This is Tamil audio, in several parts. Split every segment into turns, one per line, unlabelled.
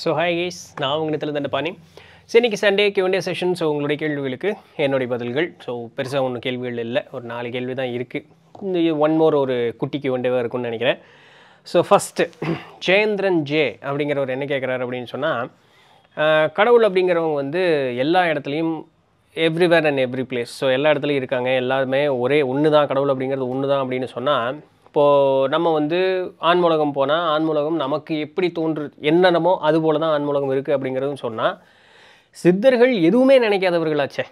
ஸோ ஹாய் கேஸ் நான் உங்கள் இடத்துல தண்டபாணி சரி இன்றைக்கி சண்டே கியூண்டே செஷன் ஸோ உங்களுடைய கேள்விகளுக்கு என்னுடைய பதில்கள் ஸோ பெருசாக ஒன்று கேள்விகள் இல்லை ஒரு நாலு கேள்வி தான் இருக்குது இந்த ஒன் மோர் ஒரு குட்டி கியூண்டேவாக இருக்கும்னு நினைக்கிறேன் ஸோ ஃபஸ்ட்டு ஜெயந்திரன் ஜே அப்படிங்கிறவர் என்ன கேட்குறாரு அப்படின்னு சொன்னால் கடவுள் அப்படிங்கிறவங்க வந்து எல்லா இடத்துலையும் everywhere and every place so எல்லா இடத்துலையும் இருக்காங்க எல்லாருமே ஒரே ஒன்று தான் கடவுள் அப்படிங்கிறது ஒன்று தான் அப்படின்னு சொன்னால் இப்போது நம்ம வந்து ஆண்மூலகம் போனால் ஆண்மூலகம் நமக்கு எப்படி தோன்று என்னென்னமோ அது போல் தான் ஆண்மூலகம் இருக்குது அப்படிங்கிறதும் சொன்னால் சித்தர்கள் எதுவுமே நினைக்காதவர்களாச்சே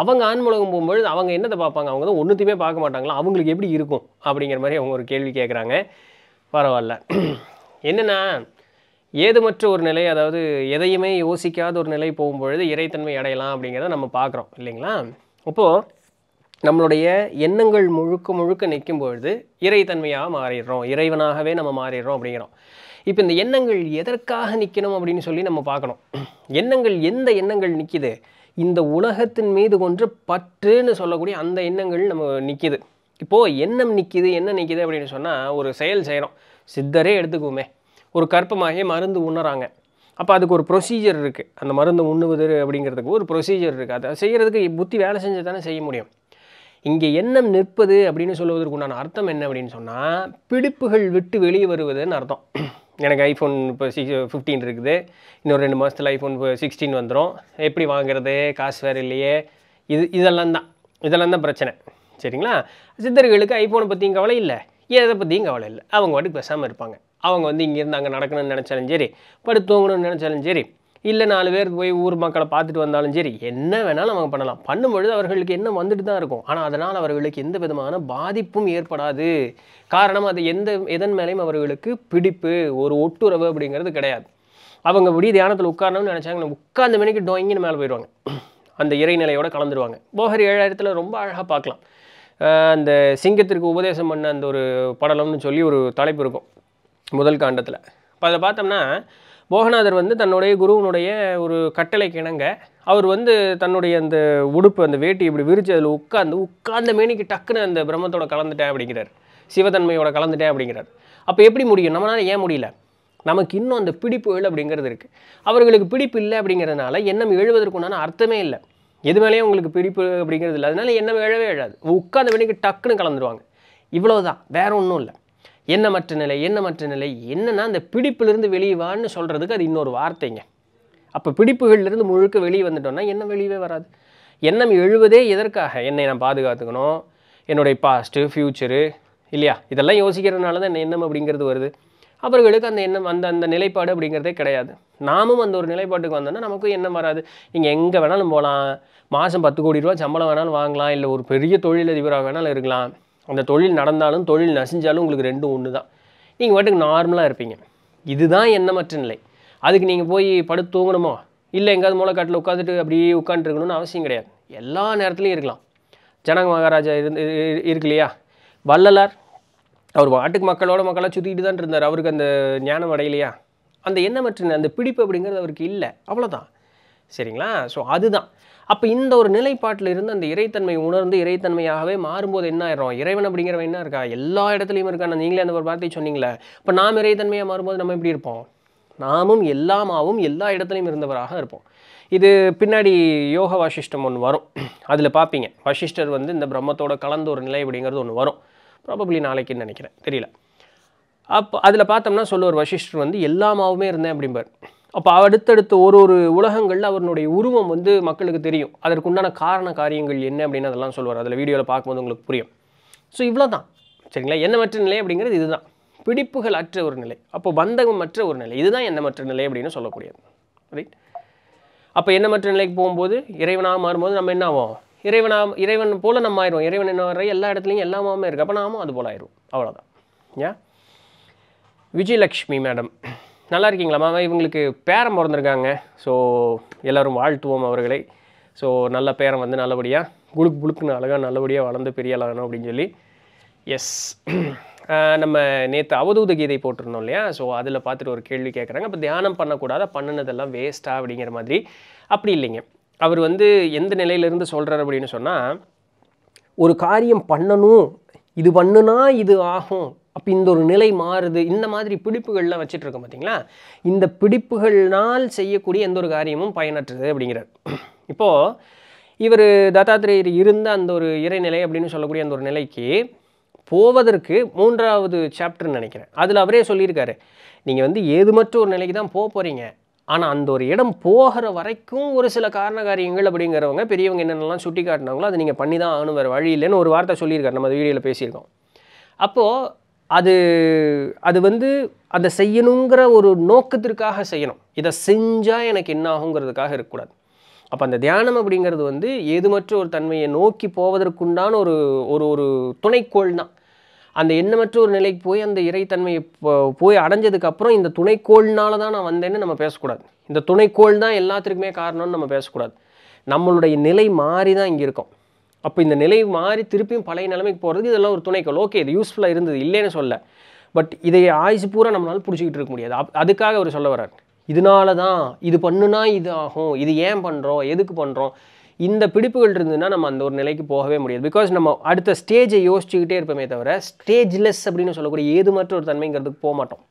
அவங்க ஆண்மூலகம் போகும்பொழுது அவங்க என்னதை பார்ப்பாங்க அவங்க தான் ஒன்றுத்தையுமே பார்க்க மாட்டாங்களா அவங்களுக்கு எப்படி இருக்கும் அப்படிங்கிற மாதிரி அவங்க ஒரு கேள்வி கேட்குறாங்க பரவாயில்ல என்னென்னா ஏதுமற்ற ஒரு நிலை அதாவது எதையுமே யோசிக்காத ஒரு நிலை போகும்பொழுது இறைத்தன்மை அடையலாம் அப்படிங்கிறத நம்ம பார்க்குறோம் இல்லைங்களா இப்போது நம்மளுடைய எண்ணங்கள் முழுக்க முழுக்க நிற்கும் பொழுது இறைத்தன்மையாக மாறிடுறோம் இறைவனாகவே நம்ம மாறிடுறோம் அப்படிங்கிறோம் இப்போ இந்த எண்ணங்கள் எதற்காக நிற்கணும் அப்படின்னு சொல்லி நம்ம பார்க்கணும் எண்ணங்கள் எந்த எண்ணங்கள் நிற்கிது இந்த உலகத்தின் மீது கொன்று பற்றுன்னு சொல்லக்கூடிய அந்த எண்ணங்கள் நம்ம நிற்கிது இப்போது எண்ணம் நிற்கிது என்ன நிற்கிது அப்படின்னு சொன்னால் ஒரு செயல் செய்கிறோம் சித்தரே எடுத்துக்குவோமே ஒரு கற்பமாகிய மருந்து உண்ணுறாங்க அப்போ அதுக்கு ஒரு ப்ரொசீஜர் இருக்குது அந்த மருந்து உண்ணுவது அப்படிங்கிறதுக்கு ஒரு ப்ரொசீஜர் இருக்குது அதை செய்கிறதுக்கு புத்தி வேலை செஞ்சு தானே செய்ய முடியும் இங்கே எண்ணம் நிற்பது அப்படின்னு சொல்லுவதற்குண்டான அர்த்தம் என்ன அப்படின்னு சொன்னால் பிடிப்புகள் விட்டு வெளியே வருவதுன்னு அர்த்தம் எனக்கு ஐஃபோன் இப்போ சிக்ஸ் ஃபிஃப்டீன் இருக்குது இன்னொரு ரெண்டு மாதத்தில் ஐஃபோன் இப்போ சிக்ஸ்டீன் வந்துடும் எப்படி வாங்குறது காசு வேறு இல்லையே இது இதெல்லாம் தான் இதெல்லாம் தான் பிரச்சனை சரிங்களா சித்தர்களுக்கு ஐஃபோனை பற்றியும் கவலை இல்லை எதை பற்றியும் கவலை இல்லை அவங்க வாட்டுக்கு பேசாமல் இருப்பாங்க அவங்க வந்து இங்கேருந்து அங்கே நடக்கணும்னு நினச்சாலும் சரி படுத்து தூங்கணும்னு நினச்சாலும் சரி இல்லை நாலு பேர் போய் ஊர் மக்களை பார்த்துட்டு வந்தாலும் சரி என்ன வேணாலும் அவங்க பண்ணலாம் பண்ணும்பொழுது அவர்களுக்கு என்ன வந்துட்டு தான் இருக்கும் ஆனால் அதனால் அவர்களுக்கு எந்த விதமான பாதிப்பும் ஏற்படாது காரணம் அது எந்த எதன் மேலேயும் அவர்களுக்கு பிடிப்பு ஒரு ஒட்டுறவு அப்படிங்கிறது கிடையாது அவங்க விடிய தியானத்தில் உட்காரணும்னு நினச்சாங்கன்னா உட்கார்ந்த மணிக்கு டொயிங்கின்னு மேலே போயிடுவாங்க அந்த இறைநிலையோடு கலந்துருவாங்க போகர் ஏழாயிரத்தில் ரொம்ப அழகாக பார்க்கலாம் அந்த சிங்கத்திற்கு உபதேசம் பண்ண அந்த ஒரு படலம்னு சொல்லி ஒரு தலைப்பு இருக்கும் முதல் காண்டத்தில் இப்போ அதை பார்த்தோம்னா மோகநாதர் வந்து தன்னுடைய குருவனுடைய ஒரு கட்டளைக்கு இணங்க அவர் வந்து தன்னுடைய அந்த உடுப்பு அந்த வேட்டி இப்படி விரிச்சு அதில் உட்காந்து உட்கார்ந்த மேனிக்கு டக்குன்னு அந்த பிரம்மத்தோட கலந்துட்டேன் அப்படிங்கிறார் சிவதன்மையோட கலந்துட்டேன் அப்படிங்கிறார் அப்போ எப்படி முடியும் நம்மளால் ஏன் முடியல நமக்கு இன்னும் அந்த இல்லை அப்படிங்கிறது இருக்குது அவர்களுக்கு பிடிப்பு இல்லை அப்படிங்கிறதுனால எண்ணம் உண்டான அர்த்தமே இல்லை எது மேலேயும் உங்களுக்கு பிடிப்பு அப்படிங்கிறது இல்லை அதனால எண்ணம் எழவே எழாது உட்காந்த வேணிக்கு டக்குன்னு கலந்துருவாங்க இவ்வளோ தான் ஒன்றும் இல்லை எண்ணமற்ற நிலை எண்ணமற்ற நிலை என்னென்னா அந்த பிடிப்பிலிருந்து வெளியவான்னு சொல்கிறதுக்கு அது இன்னொரு வார்த்தைங்க அப்போ பிடிப்புகளிலிருந்து முழுக்க வெளியே வந்துட்டோம்னா எண்ணம் வெளியவே வராது எண்ணம் எழுவதே எதற்காக என்னை நான் பாதுகாத்துக்கணும் என்னுடைய பாஸ்ட்டு ஃப்யூச்சரு இல்லையா இதெல்லாம் யோசிக்கிறதுனால தான் என்ன எண்ணம் அப்படிங்கிறது வருது அவர்களுக்கு அந்த எண்ணம் அந்த அந்த நிலைப்பாடு அப்படிங்கிறதே கிடையாது நாமும் அந்த ஒரு நிலைப்பாட்டுக்கு வந்தோம்னா நமக்கும் எண்ணம் வராது நீங்கள் எங்கே வேணாலும் போகலாம் மாதம் பத்து கோடி ரூபா சம்பளம் வேணாலும் வாங்கலாம் இல்லை ஒரு பெரிய தொழிலதிபராக வேணாலும் இருக்கலாம் அந்த தொழில் நடந்தாலும் தொழில் நசிஞ்சாலும் உங்களுக்கு ரெண்டும் ஒன்று தான் நீங்கள் பாட்டுக்கு நார்மலாக இருப்பீங்க இதுதான் எண்ணமற்ற நிலை அதுக்கு நீங்கள் போய் படுத்து தூங்கணுமோ இல்லை எங்கேயாவது மூளைக்காட்டில் உட்காந்துட்டு அப்படியே உட்காந்துருக்கணும்னு அவசியம் கிடையாது எல்லா நேரத்துலையும் இருக்கலாம் ஜனக மகாராஜா இருந்து இருக்கு இல்லையா வள்ளலார் அவர் வாட்டுக்கு மக்களோட மக்களாக சுற்றிட்டு தான் இருந்தார் அவருக்கு அந்த ஞானம் அடையலையா அந்த எண்ணமற்ற அந்த பிடிப்பு அப்படிங்கிறது அவருக்கு இல்லை அவ்வளோதான் சரிங்களா ஸோ அதுதான் அப்போ இந்த ஒரு நிலைப்பாட்டில் இருந்து அந்த இறைத்தன்மை உணர்ந்து இறைத்தன்மையாகவே மாறும்போது என்ன ஆயிரும் இறைவன் அப்படிங்கிறவன் என்ன இருக்கா எல்லா இடத்துலையும் இருக்கான் நீங்களே அந்த ஒரு வார்த்தையை சொன்னீங்களே இப்போ நாம் இறைத்தன்மையாக மாறும்போது நம்ம எப்படி இருப்போம் நாமும் எல்லாமாவும் எல்லா இடத்துலையும் இருந்தவராக இருப்போம் இது பின்னாடி யோக வாசிஷ்டம் ஒன்று வரும் அதில் பார்ப்பீங்க வசிஷ்டர் வந்து இந்த பிரம்மத்தோட கலந்த ஒரு நிலை அப்படிங்கிறது ஒன்று வரும் ப்ராபப்ளி நாளைக்குன்னு நினைக்கிறேன் தெரியல அப்போ அதில் பார்த்தோம்னா சொல்லுவார் வசிஷ்டர் வந்து எல்லாமாவுமே இருந்தேன் அப்படிம்பார் அப்போ அடுத்தடுத்த ஒரு ஒரு உலகங்களில் அவருடைய உருவம் வந்து மக்களுக்கு தெரியும் அதற்குண்டான காரண காரியங்கள் என்ன அப்படின்னு அதெல்லாம் சொல்லுவார் அதில் வீடியோவில் பார்க்கும்போது உங்களுக்கு புரியும் ஸோ இவ்வளோ தான் சரிங்களா எண்ணமற்ற நிலை அப்படிங்கிறது இதுதான் பிடிப்புகள் அற்ற ஒரு நிலை அப்போ பந்தகம் அற்ற ஒரு நிலை இதுதான் எண்ணமற்ற நிலை அப்படின்னு சொல்லக்கூடியது ரைட் அப்போ எண்ணமற்ற நிலைக்கு போகும்போது இறைவனாக மாறும்போது நம்ம என்ன ஆகும் இறைவனா இறைவன் போல் நம்ம ஆயிரும் இறைவன் என்ன வர எல்லா இடத்துலையும் எல்லாமே இருக்குது அப்போ நாமும் அது போல் ஆயிரும் அவ்வளோதான் ஏன் விஜயலக்ஷ்மி மேடம் நல்லா இருக்கீங்களா மாமா இவங்களுக்கு பேரம் பிறந்திருக்காங்க ஸோ எல்லோரும் வாழ்த்துவோம் அவர்களை ஸோ நல்ல பேரம் வந்து நல்லபடியாக புழுக்கு குழுக்குன்னு அழகாக நல்லபடியாக வளர்ந்து பெரிய ஆளாகணும் அப்படின்னு சொல்லி எஸ் நம்ம நேற்று அவதூத கீதை போட்டிருந்தோம் இல்லையா ஸோ அதில் பார்த்துட்டு ஒரு கேள்வி கேட்குறாங்க இப்போ தியானம் பண்ணக்கூடாது பண்ணினதெல்லாம் வேஸ்ட்டாக அப்படிங்கிற மாதிரி அப்படி இல்லைங்க அவர் வந்து எந்த நிலையிலேருந்து சொல்கிறார் அப்படின்னு சொன்னால் ஒரு காரியம் பண்ணணும் இது பண்ணுனா இது ஆகும் அப்போ இந்த ஒரு நிலை மாறுது இந்த மாதிரி பிடிப்புகள்லாம் வச்சுட்ருக்கோம் பார்த்தீங்களா இந்த பிடிப்புகள்னால் செய்யக்கூடிய எந்த ஒரு காரியமும் பயனற்றது அப்படிங்கிறார் இப்போது இவர் தத்தாத்திரேயர் இருந்த அந்த ஒரு இறைநிலை அப்படின்னு சொல்லக்கூடிய அந்த ஒரு நிலைக்கு போவதற்கு மூன்றாவது சாப்டர்னு நினைக்கிறேன் அதில் அவரே சொல்லியிருக்காரு நீங்கள் வந்து ஏது மற்ற ஒரு நிலைக்கு தான் போக போகிறீங்க ஆனால் அந்த ஒரு இடம் போகிற வரைக்கும் ஒரு சில காரண காரியங்கள் அப்படிங்கிறவங்க பெரியவங்க என்னென்னலாம் சுட்டி காட்டினாங்களோ அதை நீங்கள் பண்ணி தான் ஆகணும் வேறு வழி இல்லைன்னு ஒரு வார்த்தை சொல்லியிருக்காரு நம்ம வீடியோவில் பேசியிருக்கோம் அப்போது அது அது வந்து அதை செய்யணுங்கிற ஒரு நோக்கத்திற்காக செய்யணும் இதை செஞ்சால் எனக்கு என்ன ஆகுங்கிறதுக்காக இருக்கக்கூடாது அப்போ அந்த தியானம் அப்படிங்கிறது வந்து ஏதுமற்ற ஒரு தன்மையை நோக்கி போவதற்குண்டான ஒரு ஒரு ஒரு துணைக்கோள் தான் அந்த எண்ணமற்ற ஒரு நிலைக்கு போய் அந்த இறைத்தன்மையை போய் அடைஞ்சதுக்கப்புறம் இந்த துணைக்கோள்னால தான் நான் வந்தேன்னு நம்ம பேசக்கூடாது இந்த துணைக்கோள் தான் எல்லாத்துக்குமே காரணம்னு நம்ம பேசக்கூடாது நம்மளுடைய நிலை மாறி தான் இங்கே இருக்கோம் அப்போ இந்த நிலை மாறி திருப்பியும் பழைய நிலைமைக்கு போகிறதுக்கு இதெல்லாம் ஒரு துணைக்கோள் ஓகே இது யூஸ்ஃபுல்லாக இருந்தது இல்லைன்னு சொல்ல பட் இதை ஆயுசு பூரா நம்மளால் பிடிச்சிக்கிட்டு இருக்க முடியாது அதுக்காக அவர் சொல்ல வர்றார் இதனால தான் இது பண்ணுனா இது ஆகும் இது ஏன் பண்ணுறோம் எதுக்கு பண்ணுறோம் இந்த பிடிப்புகள் இருந்ததுன்னா நம்ம அந்த ஒரு நிலைக்கு போகவே முடியாது பிகாஸ் நம்ம அடுத்த ஸ்டேஜை யோசிச்சுக்கிட்டே இருப்போமே தவிர ஸ்டேஜ்லெஸ் அப்படின்னு சொல்லக்கூடிய ஏது மற்ற ஒரு தன்மைங்கிறதுக்கு போக மாட்டோம்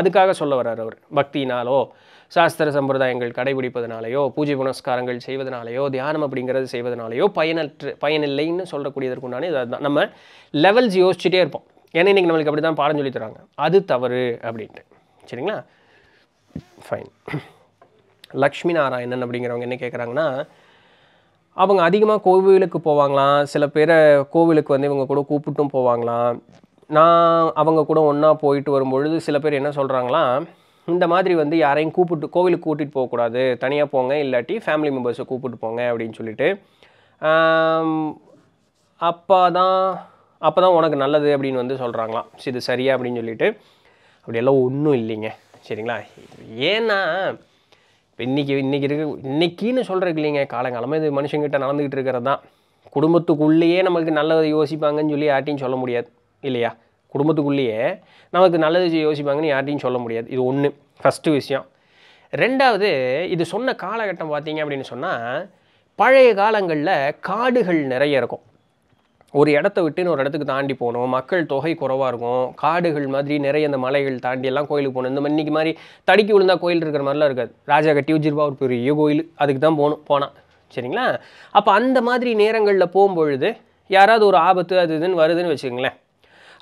அதுக்காக சொல்ல வர்றார் அவர் பக்தினாலோ சாஸ்திர சம்பிரதாயங்கள் கடைபிடிப்பதனாலேயோ பூஜை புனஸ்காரங்கள் செய்வதனாலேயோ தியானம் அப்படிங்கிறது செய்வதனாலேயோ பயனற்று பயனில்லைன்னு சொல்லக்கூடியதற்குண்டான இதை நம்ம லெவல்ஸ் யோசிச்சுட்டே இருப்போம் ஏன்னா இன்றைக்கி நம்மளுக்கு அப்படி தான் பாடம் சொல்லி தராங்க அது தவறு அப்படின்ட்டு சரிங்களா ஃபைன் லக்ஷ்மி நாராயணன் அப்படிங்கிறவங்க என்ன கேட்குறாங்கன்னா அவங்க அதிகமாக கோவிலுக்கு போவாங்களாம் சில பேரை கோவிலுக்கு வந்து இவங்க கூட கூப்பிட்டும் போவாங்களாம் நான் அவங்க கூட ஒன்றா போயிட்டு வரும்பொழுது சில பேர் என்ன சொல்கிறாங்களாம் இந்த மாதிரி வந்து யாரையும் கூப்பிட்டு கோவிலுக்கு கூட்டிகிட்டு போகக்கூடாது தனியாக போங்க இல்லாட்டி ஃபேமிலி மெம்பர்ஸை கூப்பிட்டு போங்க அப்படின்னு சொல்லிட்டு அப்போ தான் அப்போ தான் உனக்கு நல்லது அப்படின்னு வந்து சொல்கிறாங்களாம் இது சரியா அப்படின்னு சொல்லிட்டு அப்படியெல்லாம் ஒன்றும் இல்லைங்க சரிங்களா ஏன்னா இப்போ இன்றைக்கி இன்றைக்கி இருக்க இன்றைக்கின்னு சொல்கிறதுக்கு இல்லைங்க காலங்காலமாக இது மனுஷங்கிட்ட நடந்துக்கிட்டு இருக்கிறது தான் குடும்பத்துக்குள்ளேயே நம்மளுக்கு நல்லதை யோசிப்பாங்கன்னு சொல்லி யார்ட்டையும் சொல்ல முடியாது இல்லையா குடும்பத்துக்குள்ளேயே நமக்கு நல்லது யோசிப்பாங்கன்னு யார்ட்டையும் சொல்ல முடியாது இது ஒன்று ஃபஸ்ட்டு விஷயம் ரெண்டாவது இது சொன்ன காலகட்டம் பார்த்தீங்க அப்படின்னு சொன்னால் பழைய காலங்களில் காடுகள் நிறைய இருக்கும் ஒரு இடத்த விட்டுன்னு ஒரு இடத்துக்கு தாண்டி போகணும் மக்கள் தொகை குறவாக இருக்கும் காடுகள் மாதிரி நிறைய அந்த மலைகள் தாண்டி எல்லாம் கோயிலுக்கு போகணும் இந்த மாதிரி மாதிரி தடுக்கி விழுந்தா கோயில் இருக்கிற மாதிரிலாம் இருக்காது ராஜா கட்டி வச்சிருப்பா ஒரு பெரிய கோயில் அதுக்கு தான் போகணும் போனால் சரிங்களா அப்போ அந்த மாதிரி நேரங்களில் போகும்பொழுது யாராவது ஒரு ஆபத்து அது இதுன்னு வருதுன்னு வச்சுக்கோங்களேன்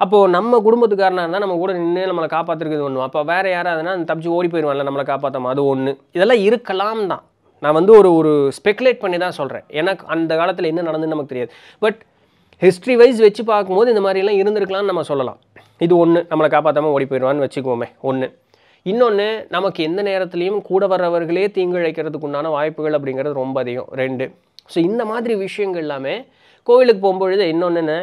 அப்போது நம்ம குடும்பத்துக்காரனாக இருந்தால் நம்ம கூட நின்று நம்மளை காப்பாற்றுறது ஒன்று அப்போ வேறு யாராவதுனா அந்த தப்பிச்சு ஓடி போயிடுவான்ல நம்மளை காப்பாற்றாம அது ஒன்று இதெல்லாம் இருக்கலாம் தான் நான் வந்து ஒரு ஒரு ஸ்பெகுலேட் பண்ணி தான் சொல்கிறேன் எனக்கு அந்த காலத்தில் என்ன நடந்துன்னு நமக்கு தெரியாது பட் ஹிஸ்ட்ரி வைஸ் வச்சு பார்க்கும்போது இந்த மாதிரிலாம் இருந்திருக்கலாம்னு நம்ம சொல்லலாம் இது ஒன்று நம்மளை காப்பாற்றாமல் ஓடி போயிடுவான்னு வச்சுக்குவோமே ஒன்று இன்னொன்று நமக்கு எந்த நேரத்துலையும் கூட வர்றவர்களே தீங்கு உண்டான வாய்ப்புகள் அப்படிங்கிறது ரொம்ப அதிகம் ரெண்டு ஸோ இந்த மாதிரி விஷயங்கள் எல்லாமே கோவிலுக்கு போகும்பொழுது இன்னொன்று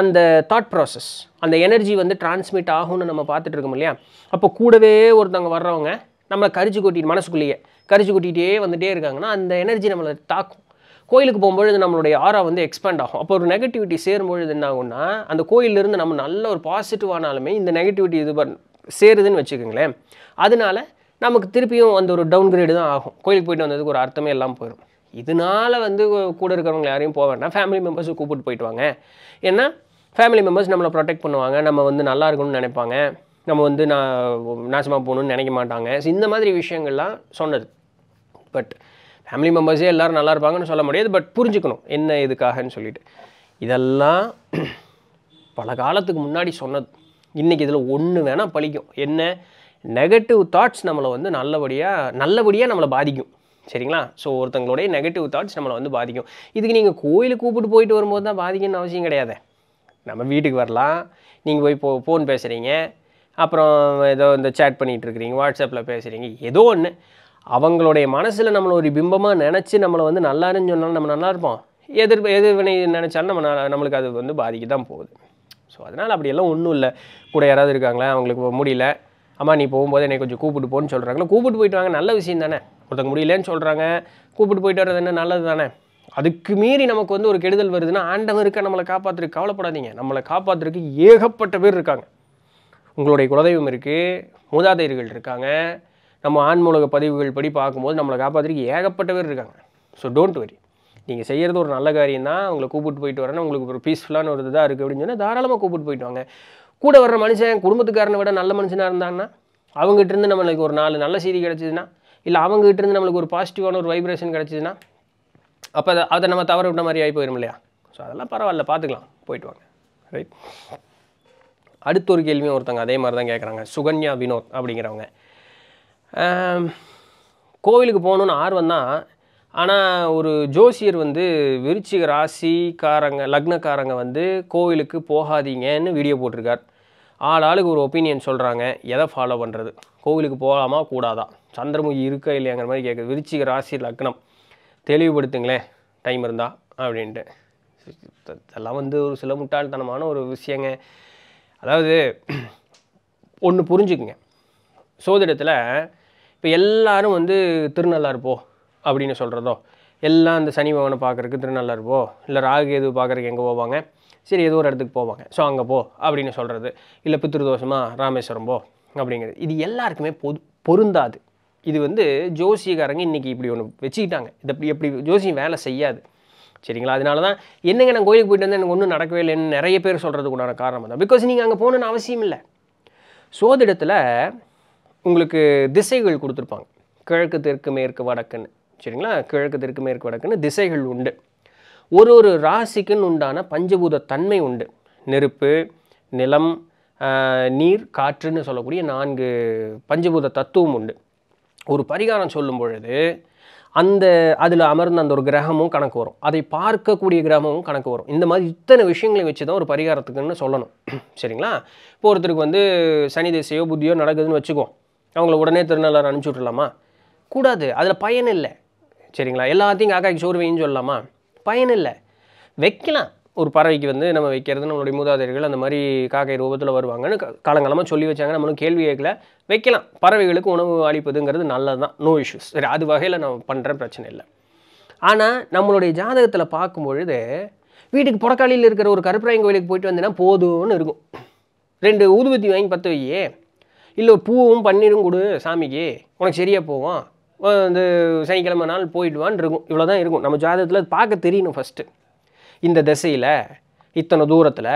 அந்த தாட் ப்ராசஸ் அந்த எனர்ஜி வந்து டிரான்ஸ்மிட் ஆகும்னு நம்ம பார்த்துட்டு இருக்கோம் இல்லையா அப்போ கூடவே ஒருத்தவங்க வர்றவங்க நம்ம கரிச்சு கூட்டிகிட்டு மனசுக்குள்ளேயே கரிச்சு கொட்டிகிட்டே வந்துகிட்டே இருக்காங்கன்னா அந்த எனர்ஜி நம்மளை தாக்கும் கோயிலுக்கு போகும்பொழுது நம்மளுடைய ஆரா வந்து எக்ஸ்பேண்ட் ஆகும் அப்போ ஒரு நெகட்டிவிட்டி சேரும்பொழுது என்ன ஆகும்னா அந்த கோயிலிருந்து நம்ம நல்ல ஒரு பாசிட்டிவானாலுமே இந்த நெகட்டிவிட்டி இது சேருதுன்னு வச்சுக்கோங்களேன் அதனால நமக்கு திருப்பியும் அந்த ஒரு டவுன் கிரேடு தான் ஆகும் கோயிலுக்கு போயிட்டு வந்ததுக்கு ஒரு அர்த்தமே எல்லாம் போயிடும் இதனால் வந்து கூட இருக்கிறவங்க யாரையும் போக வேண்டாம் ஃபேமிலி மெம்பர்ஸும் கூப்பிட்டு போயிட்டு வாங்க ஏன்னா ஃபேமிலி மெம்பர்ஸ் நம்மளை ப்ரொடெக்ட் பண்ணுவாங்க நம்ம வந்து நல்லா இருக்கணும்னு நினைப்பாங்க நம்ம வந்து நான் நாசமாக போகணும்னு நினைக்க மாட்டாங்க ஸோ இந்த மாதிரி விஷயங்கள்லாம் சொன்னது பட் ஃபேமிலி மெம்பர்ஸே எல்லோரும் நல்லா இருப்பாங்கன்னு சொல்ல முடியாது பட் புரிஞ்சுக்கணும் என்ன இதுக்காகன்னு சொல்லிட்டு இதெல்லாம் பல காலத்துக்கு முன்னாடி சொன்னது இன்றைக்கி இதில் ஒன்று வேணால் பழிக்கும் என்ன நெகட்டிவ் தாட்ஸ் நம்மளை வந்து நல்லபடியாக நல்லபடியாக நம்மளை பாதிக்கும் சரிங்களா ஸோ ஒருத்தங்களுடைய நெகட்டிவ் தாட்ஸ் நம்மளை வந்து பாதிக்கும் இதுக்கு நீங்கள் கோயிலுக்கு கூப்பிட்டு போயிட்டு வரும்போது தான் பாதிக்கணும்னு அவசியம் கிடையாது நம்ம வீட்டுக்கு வரலாம் நீங்கள் போய் போ ஃபோன் பேசுகிறீங்க அப்புறம் ஏதோ இந்த சேட் பண்ணிகிட்ருக்கிறீங்க வாட்ஸ்அப்பில் பேசுகிறீங்க ஏதோ ஒன்று அவங்களுடைய மனசில் நம்மளை ஒரு பிம்பமாக நினச்சி நம்மளை வந்து நல்லாருன்னு சொன்னாலும் நம்ம நல்லா இருப்போம் எதிர் எதிர்வினை நினச்சாலும் நம்ம நம்மளுக்கு அது வந்து பாதிக்க தான் போகுது ஸோ அதனால் அப்படியெல்லாம் ஒன்றும் இல்லை கூட யாராவது இருக்காங்களா அவங்களுக்கு முடியல அம்மா நீ போகும்போது என்னை கொஞ்சம் கூப்பிட்டு போன்னு சொல்கிறாங்களா கூப்பிட்டு போயிட்டு வாங்க நல்ல விஷயம் தானே ஒருத்தங்க முடியலன்னு சொல்கிறாங்க கூப்பிட்டு போயிட்டு வர்றது என்ன நல்லது தானே அதுக்கு மீறி நமக்கு வந்து ஒரு கெடுதல் வருதுன்னா ஆண்டவருக்கு நம்மளை காப்பாற்றுறதுக்கு கவலைப்படாதீங்க நம்மளை காப்பாற்றுறதுக்கு ஏகப்பட்ட பேர் இருக்காங்க உங்களுடைய குலதெய்வம் இருக்குது மூதாதையர்கள் இருக்காங்க நம்ம ஆன்மூலக பதிவுகள் படி பார்க்கும்போது நம்மளை காப்பாற்றுறதுக்கு ஏகப்பட்ட பேர் இருக்காங்க ஸோ டோன்ட் வரி நீங்கள் செய்கிறது ஒரு நல்ல காரியம் தான் உங்களை கூப்பிட்டு போயிட்டு வரேன்னா உங்களுக்கு ஒரு பீஸ்ஃபுல்லான ஒரு இதாக இருக்குது அப்படின்னு சொன்னால் தாராளமாக கூப்பிட்டு போயிட்டு வாங்க கூட வர்ற மனுஷன் குடும்பத்துக்காரனை விட நல்ல மனுஷனாக இருந்தாங்கன்னா அவங்ககிட்ட இருந்து நம்மளுக்கு ஒரு நாலு நல்ல செய்தி கிடச்சிதுன்னா இல்லை அவங்ககிட்டருந்து நம்மளுக்கு ஒரு பாசிட்டிவான ஒரு வைப்ரேஷன் கிடச்சிதுன்னா அப்போ அதை அதை நம்ம தவற விட்ட மாதிரி ஆகி போயிடும் இல்லையா ஸோ அதெல்லாம் பரவாயில்ல பார்த்துக்கலாம் போயிட்டு வாங்க ரைட் அடுத்த ஒரு கேள்வியும் ஒருத்தவங்க அதே மாதிரி தான் கேட்குறாங்க சுகன்யா வினோத் அப்படிங்கிறவங்க கோவிலுக்கு போகணுன்னு ஆர்வம் தான் ஆனால் ஒரு ஜோசியர் வந்து விருச்சிக ராசிக்காரங்க லக்னக்காரங்க வந்து கோவிலுக்கு போகாதீங்கன்னு வீடியோ போட்டிருக்கார் ஆள் ஆளுக்கு ஒரு ஒப்பீனியன் சொல்கிறாங்க எதை ஃபாலோ பண்ணுறது கோவிலுக்கு போகலாமா கூடாதா சந்திரமுகி இருக்கா இல்லையாங்கிற மாதிரி கேட்குது விருச்சிக ராசி லக்னம் தெளிவுபடுத்துங்களேன் டைம் இருந்தால் அப்படின்ட்டு இதெல்லாம் வந்து ஒரு சில முட்டாள்தனமான ஒரு விஷயங்க அதாவது ஒன்று புரிஞ்சுக்குங்க சோதிடத்தில் இப்போ எல்லோரும் வந்து திருநள்ளாறு போ அப்படின்னு சொல்கிறதோ எல்லாம் அந்த சனி பகவானை பார்க்குறக்கு திருநள்ளார்வோ இல்லை ராகு எது பார்க்குறக்கு எங்கே போவாங்க சரி ஏதோ ஒரு இடத்துக்கு போவாங்க ஸோ அங்கே போ அப்படின்னு சொல்கிறது இல்லை பித்ருதோஷமாக ராமேஸ்வரம் போ அப்படிங்கிறது இது எல்லாருக்குமே பொது பொருந்தாது இது வந்து ஜோசியக்காரங்க இன்றைக்கி இப்படி ஒன்று வச்சுக்கிட்டாங்க இது அப்படி எப்படி ஜோசியம் வேலை செய்யாது சரிங்களா அதனால தான் என்னங்க நான் கோயிலுக்கு போயிட்டு வந்து எனக்கு ஒன்றும் நடக்கவே இல்லைன்னு நிறைய பேர் சொல்கிறதுக்கு உண்டான காரணம் தான் பிகாஸ் நீங்கள் அங்கே போகணுன்னு அவசியம் இல்லை சோதிடத்தில் உங்களுக்கு திசைகள் கொடுத்துருப்பாங்க கிழக்கு தெற்கு மேற்கு வடக்குன்னு சரிங்களா கிழக்கு தெற்கு மேற்கு வடக்குன்னு திசைகள் உண்டு ஒரு ஒரு ராசிக்குன்னு உண்டான பஞ்சபூத தன்மை உண்டு நெருப்பு நிலம் நீர் காற்றுன்னு சொல்லக்கூடிய நான்கு பஞ்சபூத தத்துவம் உண்டு ஒரு பரிகாரம் சொல்லும் பொழுது அந்த அதில் அமர்ந்த அந்த ஒரு கிரகமும் கணக்கு வரும் அதை பார்க்கக்கூடிய கிரகமும் கணக்கு வரும் இந்த மாதிரி இத்தனை விஷயங்களை வச்சு தான் ஒரு பரிகாரத்துக்குன்னு சொல்லணும் சரிங்களா இப்போ ஒருத்தருக்கு வந்து சனி திசையோ புத்தியோ நடக்குதுன்னு வச்சுக்குவோம் அவங்கள உடனே திருநள்ளாறு அனுப்பிச்சி விட்றலாமா கூடாது அதில் பயன் இல்லை சரிங்களா எல்லாத்தையும் காக்காய்க்கு சோறு வைன்னு சொல்லலாமா பயன் இல்லை வைக்கலாம் ஒரு பறவைக்கு வந்து நம்ம வைக்கிறது நம்மளுடைய மூதாதையர்கள் அந்த மாதிரி காக்கை ரூபத்தில் வருவாங்கன்னு காலங்காலமாக சொல்லி வச்சாங்க நம்மளும் கேள்வி கேட்கல வைக்கலாம் பறவைகளுக்கு உணவு அளிப்பதுங்கிறது நல்லது தான் நோ இஷ்யூஸ் சரி அது வகையில் நம்ம பண்ணுற பிரச்சனை இல்லை ஆனால் நம்மளுடைய ஜாதகத்தில் பார்க்கும்பொழுது வீட்டுக்கு புறக்காளியில் இருக்கிற ஒரு கருப்பராயன் கோயிலுக்கு போயிட்டு வந்தேன்னா போதும்னு இருக்கும் ரெண்டு ஊதுபத்தி வாங்கி பற்ற வையே இல்லை பூவும் பன்னீரும் கொடு சாமிக்கு உனக்கு சரியாக போவோம் வந்து சனிக்கிழமை நாள் போயிடுவான்னு இருக்கும் இவ்வளோ தான் இருக்கும் நம்ம ஜாதகத்தில் பார்க்க தெரியணும் ஃபஸ்ட்டு இந்த திசையில் இத்தனை தூரத்தில்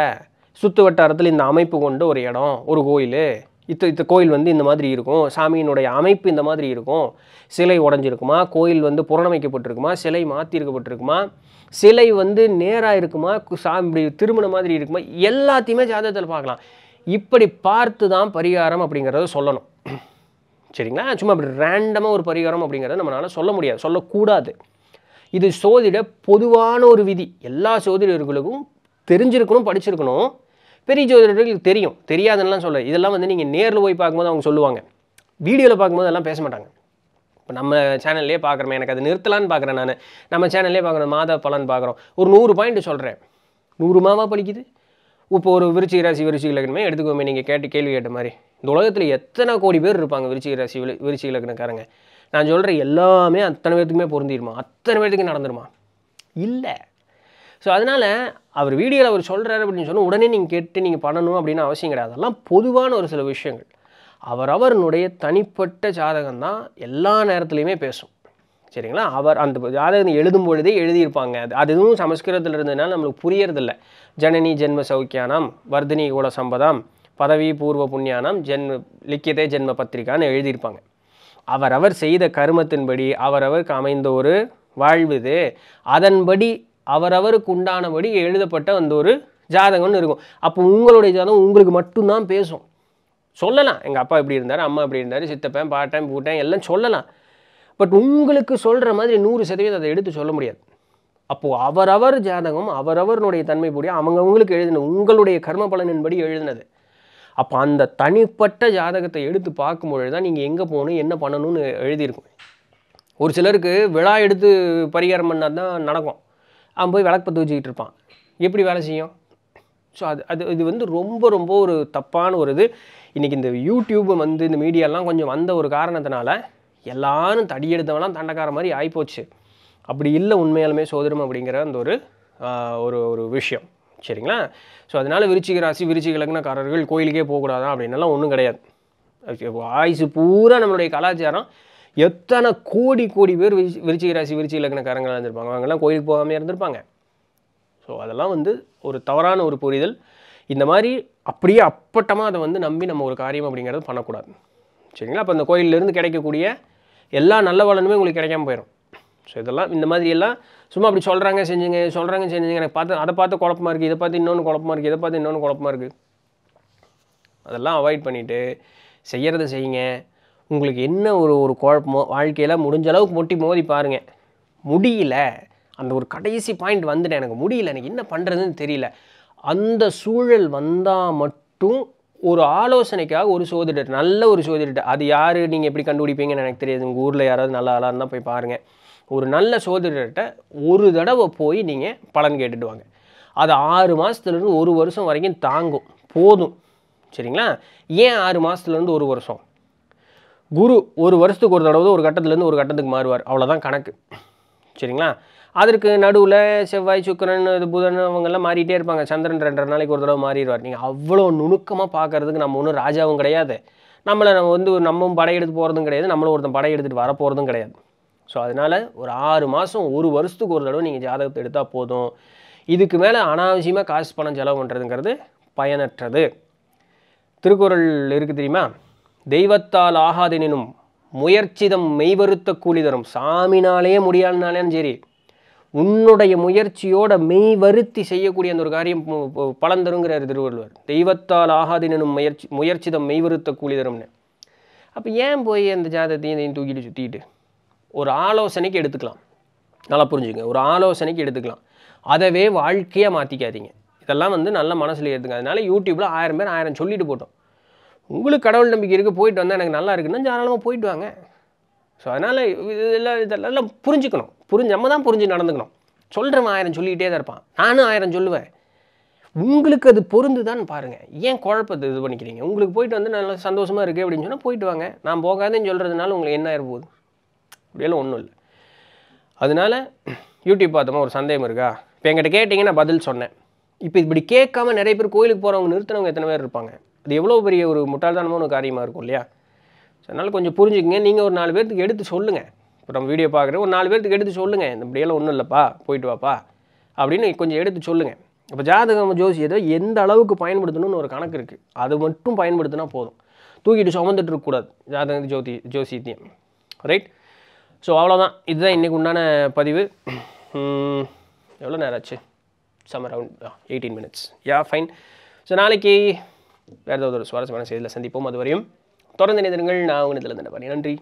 சுற்று வட்டாரத்தில் இந்த அமைப்பு கொண்ட ஒரு இடம் ஒரு கோயில் இத்த இத்த கோயில் வந்து இந்த மாதிரி இருக்கும் சாமியினுடைய அமைப்பு இந்த மாதிரி இருக்கும் சிலை உடஞ்சிருக்குமா கோயில் வந்து புறணமைக்கப்பட்டிருக்குமா சிலை மாற்றிருக்கப்பட்டிருக்குமா சிலை வந்து நேராக இருக்குமா சாமி திருமண மாதிரி இருக்குமா எல்லாத்தையுமே ஜாதகத்தில் பார்க்கலாம் இப்படி பார்த்து தான் பரிகாரம் அப்படிங்கிறத சொல்லணும் சரிங்களா சும்மா அப்படி ரேண்டமாக ஒரு பரிகாரம் அப்படிங்கிறத நம்மளால் சொல்ல முடியாது சொல்லக்கூடாது இது சோதிட பொதுவான ஒரு விதி எல்லா சோதிடர்களுக்கும் தெரிஞ்சிருக்கணும் படிச்சிருக்கணும் பெரிய ஜோதிடர்களுக்கு தெரியும் தெரியாதுன்னெலாம் சொல்ல இதெல்லாம் வந்து நீங்கள் நேரில் போய் பார்க்கும்போது அவங்க சொல்லுவாங்க வீடியோவில் பார்க்கும்போது எல்லாம் பேச மாட்டாங்க இப்போ நம்ம சேனல்லே பார்க்குறோமே எனக்கு அது நிறுத்தலான்னு பார்க்குறேன் நான் நம்ம சேனல்லே பார்க்குறேன் மாதா பலன் பார்க்குறோம் ஒரு நூறு பாயிண்ட் சொல்கிறேன் நூறு மாவா படிக்குது இப்போ ஒரு விருச்சிக ராசி விருச்சிக லக்னமே எடுத்துக்கோமே நீங்கள் கேட்டு கேள்வி கேட்ட மாதிரி இந்த உலகத்தில் எத்தனை கோடி பேர் இருப்பாங்க விருச்சிக ராசி விருச்சிக லக்னக்காரங்க நான் சொல்கிற எல்லாமே அத்தனை பேர்த்துக்குமே பொருந்திடுமா அத்தனை பேர்த்துக்கு நடந்துருமா இல்லை ஸோ அதனால் அவர் வீடியோவில் அவர் சொல்கிறார் அப்படின்னு சொன்னால் உடனே நீங்கள் கேட்டு நீங்கள் பண்ணணும் அப்படின்னு அவசியம் கிடையாது அதெல்லாம் பொதுவான ஒரு சில விஷயங்கள் அவரவருனுடைய தனிப்பட்ட ஜாதகம் தான் எல்லா நேரத்துலையுமே பேசும் சரிங்களா அவர் அந்த ஜாதகம் எழுதும் பொழுதே எழுதியிருப்பாங்க அது அதுவும் சமஸ்கிருதத்தில் இருந்ததுனால நம்மளுக்கு புரியறதில்ல ஜனனி ஜென்ம சௌக்கியானம் வர்தினி குல சம்பதம் பதவி பூர்வ புண்ணியானம் ஜென்ம லிக்கியதே ஜென்ம பத்திரிகான்னு எழுதியிருப்பாங்க அவரவர் செய்த கருமத்தின்படி அவரவருக்கு அமைந்த ஒரு வாழ்வு இது அதன்படி அவரவருக்கு உண்டானபடி எழுதப்பட்ட அந்த ஒரு ஜாதகம்னு இருக்கும் அப்போ உங்களுடைய ஜாதகம் உங்களுக்கு மட்டும்தான் பேசும் சொல்லலாம் எங்கள் அப்பா இப்படி இருந்தார் அம்மா இப்படி இருந்தார் சித்தப்பேன் பாட்டேன் பூட்டேன் எல்லாம் சொல்லலாம் பட் உங்களுக்கு சொல்கிற மாதிரி நூறு சதவீதம் அதை எடுத்து சொல்ல முடியாது அப்போது அவரவர் ஜாதகம் அவரவருடைய தன்மைப்படி அவங்கவுங்களுக்கு எழுதின உங்களுடைய கர்ம பலனின்படி எழுதினது அப்போ அந்த தனிப்பட்ட ஜாதகத்தை எடுத்து பார்க்கும்பொழுது தான் நீங்கள் எங்கே போகணும் என்ன பண்ணணும்னு எழுதியிருக்கும் ஒரு சிலருக்கு விழா எடுத்து பரிகாரம் பண்ணால் தான் நடக்கும் அவன் போய் விளக்கு பற்ற வச்சுக்கிட்டு இருப்பான் எப்படி வேலை செய்யும் ஸோ அது அது இது வந்து ரொம்ப ரொம்ப ஒரு தப்பான ஒரு இது இன்றைக்கி இந்த யூடியூப் வந்து இந்த மீடியாலாம் கொஞ்சம் வந்த ஒரு காரணத்தினால எல்லாரும் தடி எடுத்தவெல்லாம் தண்டக்கார மாதிரி ஆகிப்போச்சு அப்படி இல்லை உண்மையாலுமே சோதரம் அப்படிங்கிற அந்த ஒரு ஒரு ஒரு விஷயம் சரிங்களா ஸோ அதனால் விருச்சிக ராசி விருச்சிக லக்னக்காரர்கள் கோயிலுக்கே போகக்கூடாது அப்படின்னலாம் ஒன்றும் கிடையாது ஆயுசு பூரா நம்மளுடைய கலாச்சாரம் எத்தனை கோடி கோடி பேர் விருச்சிக ராசி விருச்சிக லக்னக்காரங்களாக இருந்திருப்பாங்க அவங்கெல்லாம் கோயிலுக்கு போகாமே இருந்திருப்பாங்க ஸோ அதெல்லாம் வந்து ஒரு தவறான ஒரு புரிதல் இந்த மாதிரி அப்படியே அப்பட்டமாக அதை வந்து நம்பி நம்ம ஒரு காரியம் அப்படிங்கிறது பண்ணக்கூடாது சரிங்களா அப்போ அந்த கோயிலிருந்து கிடைக்கக்கூடிய எல்லா நல்ல வளனுமே உங்களுக்கு கிடைக்காம போயிடும் ஸோ இதெல்லாம் இந்த மாதிரி எல்லாம் சும்மா அப்படி சொல்கிறாங்க செஞ்சுங்க சொல்கிறாங்க செஞ்சுங்க எனக்கு பார்த்து அதை பார்த்து குழப்பமாக இருக்குது இதை பார்த்து இன்னொன்று குழப்பமாக இருக்குது இதை பார்த்து இன்னொன்று குழப்பமாக இருக்குது அதெல்லாம் அவாய்ட் பண்ணிவிட்டு செய்கிறத செய்யுங்க உங்களுக்கு என்ன ஒரு ஒரு குழப்பமோ வாழ்க்கையில் முடிஞ்ச அளவுக்கு மொட்டி மோதி பாருங்கள் முடியல அந்த ஒரு கடைசி பாயிண்ட் வந்துட்டேன் எனக்கு முடியல எனக்கு என்ன பண்ணுறதுன்னு தெரியல அந்த சூழல் வந்தால் மட்டும் ஒரு ஆலோசனைக்காக ஒரு சோதிடர் நல்ல ஒரு சோதிடர் அது யார் நீங்கள் எப்படி கண்டுபிடிப்பீங்கன்னு எனக்கு தெரியாது உங்கள் ஊரில் யாராவது நல்ல ஆளாக இருந்தால் போய் பாருங்கள் ஒரு நல்ல சோதிடர்கிட்ட ஒரு தடவை போய் நீங்கள் பலன் கேட்டுடுவாங்க அது ஆறு மாதத்துலேருந்து ஒரு வருஷம் வரைக்கும் தாங்கும் போதும் சரிங்களா ஏன் ஆறு மாதத்துலேருந்து ஒரு வருஷம் குரு ஒரு வருஷத்துக்கு ஒரு தடவை ஒரு கட்டத்துலேருந்து ஒரு கட்டத்துக்கு மாறுவார் அவ்வளோதான் கணக்கு சரிங்களா அதற்கு நடுவில் செவ்வாய் சுக்கரன் இது புதன் அவங்கெல்லாம் மாறிட்டே இருப்பாங்க சந்திரன் ரெண்டரை நாளைக்கு ஒரு தடவை மாறிடுவார் நீங்கள் அவ்வளோ நுணுக்கமாக பார்க்குறதுக்கு நம்ம ஒன்றும் ராஜாவும் கிடையாது நம்மளை நம்ம வந்து நம்மளும் படையெடுத்து போகிறதும் கிடையாது நம்மளும் ஒருத்தன் படையெடுத்துட்டு வர போகிறதும் கிடையாது ஸோ அதனால் ஒரு ஆறு மாதம் ஒரு வருஷத்துக்கு ஒரு தடவை நீங்கள் ஜாதகத்தை எடுத்தால் போதும் இதுக்கு மேலே அனாவசியமாக காசு பணம் செலவு பண்ணுறதுங்கிறது பயனற்றது திருக்குறள் இருக்குது தெரியுமா தெய்வத்தால் ஆகாதெனினும் முயற்சிதம் மெய்வருத்த கூலி தரும் சாமினாலேயே முடியாதுனாலேன்னு சரி உன்னுடைய முயற்சியோட மெய் வருத்தி செய்யக்கூடிய அந்த ஒரு காரியம் பலன் தருங்கிறார் திருவள்ளுவர் தெய்வத்தால் ஆகாதினும் முயற்சி முயற்சிதம் மெய்வருத்த கூலி தரும்னு அப்போ ஏன் போய் அந்த ஜாதத்தையும் இதையும் தூக்கிட்டு சுற்றிட்டு ஒரு ஆலோசனைக்கு எடுத்துக்கலாம் நல்லா புரிஞ்சுங்க ஒரு ஆலோசனைக்கு எடுத்துக்கலாம் அதவே வாழ்க்கையாக மாற்றிக்காதீங்க இதெல்லாம் வந்து நல்ல மனசில் ஏற்றுங்க அதனால் யூடியூப்பில் ஆயிரம் பேர் ஆயிரம் சொல்லிட்டு போட்டோம் உங்களுக்கு கடவுள் நம்பிக்கை இருக்குது போயிட்டு வந்தால் எனக்கு நல்லா இருக்குன்னா தாராளமாக போயிட்டு வாங்க ஸோ அதனால் இதெல்லாம் இதெல்லாம் புரிஞ்சுக்கணும் புரிஞ்சு நம்ம தான் புரிஞ்சு நடந்துக்கணும் சொல்கிறவன் ஆயிரம் சொல்லிக்கிட்டே தான் இருப்பான் நானும் ஆயிரம் சொல்லுவேன் உங்களுக்கு அது பொருந்துதான்னு பாருங்கள் ஏன் குழப்பத்தை இது பண்ணிக்கிறீங்க உங்களுக்கு போயிட்டு வந்து நல்லா சந்தோஷமாக இருக்குது அப்படின்னு சொன்னால் போயிட்டு வாங்க நான் போகாதேன்னு சொல்கிறதுனால உங்களுக்கு என்ன ஆயிரப்போகுது அப்படியெல்லாம் ஒன்றும் இல்லை அதனால் யூடியூப் பார்த்தோமா ஒரு சந்தேகம் இருக்கா இப்போ என்கிட்ட கேட்டிங்கன்னா பதில் சொன்னேன் இப்போ இப்படி கேட்காம நிறைய பேர் கோயிலுக்கு போகிறவங்க நிறுத்தினவங்க எத்தனை பேர் இருப்பாங்க அது எவ்வளோ பெரிய ஒரு முட்டாள்தானமோ ஒரு காரியமாக இருக்கும் இல்லையா அதனால் கொஞ்சம் புரிஞ்சுக்கங்க நீங்கள் ஒரு நாலு பேர்த்துக்கு எடுத்து சொல்லுங்கள் இப்போ நம்ம வீடியோ பார்க்குற ஒரு நாலு பேர்த்துக்கு எடுத்து சொல்லுங்கள் இந்த இப்படியெல்லாம் ஒன்றும் இல்லைப்பா போயிட்டு வாப்பா அப்படின்னு கொஞ்சம் எடுத்து சொல்லுங்கள் இப்போ ஜாதகம் ஜோசியத்தை எந்த அளவுக்கு பயன்படுத்தணும்னு ஒரு கணக்கு இருக்குது அது மட்டும் பயன்படுத்தினா போதும் தூக்கிட்டு சுமந்துட்டு இருக்கக்கூடாது ஜாதக ஜோதி ஜோசியத்தையும் ரைட் ஸோ அவ்வளோதான் இதுதான் இன்றைக்கு உண்டான பதிவு எவ்வளோ நேரம் ஆச்சு some around eighteen minutes yeah fine so நாளைக்கு வேறு ஏதாவது ஒரு சுவாரஸ்யமான செய்தியில் சந்திப்போம் அது வரையும் தொடர்ந்து நிதிருங்கள் நான் உங்கள் இதில் தண்டபாணி நன்றி